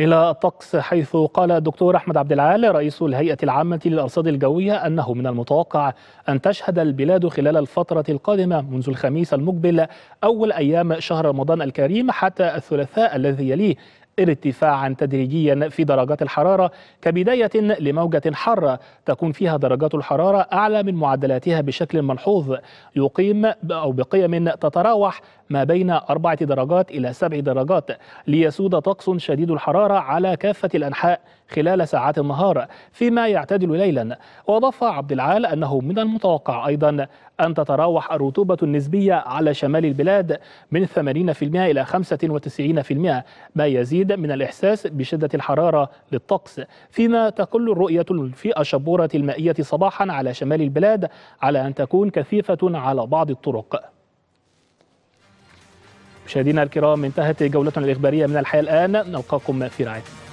إلى الطقس حيث قال الدكتور أحمد عبد العال رئيس الهيئة العامة للأرصاد الجوية أنه من المتوقع أن تشهد البلاد خلال الفترة القادمة منذ الخميس المقبل أول أيام شهر رمضان الكريم حتى الثلاثاء الذي يليه ارتفاعا تدريجيا في درجات الحرارة كبداية لموجة حارة تكون فيها درجات الحرارة أعلى من معدلاتها بشكل ملحوظ يقيم أو بقيم تتراوح ما بين أربعة درجات إلى سبع درجات ليسود طقس شديد الحرارة على كافة الأنحاء خلال ساعات النهار فيما يعتدل ليلا وأضاف عبد العال أنه من المتوقع أيضا أن تتراوح الرطوبة النسبية على شمال البلاد من 80% إلى 95% ما يزيد شديدا من الإحساس بشدة الحرارة للطقس فيما تقل الرؤية في الشبورة المائية صباحا على شمال البلاد على أن تكون كثيفة على بعض الطرق مشاهدينا الكرام انتهت جولتنا الإخبارية من الحياة الآن نلقاكم في رعاية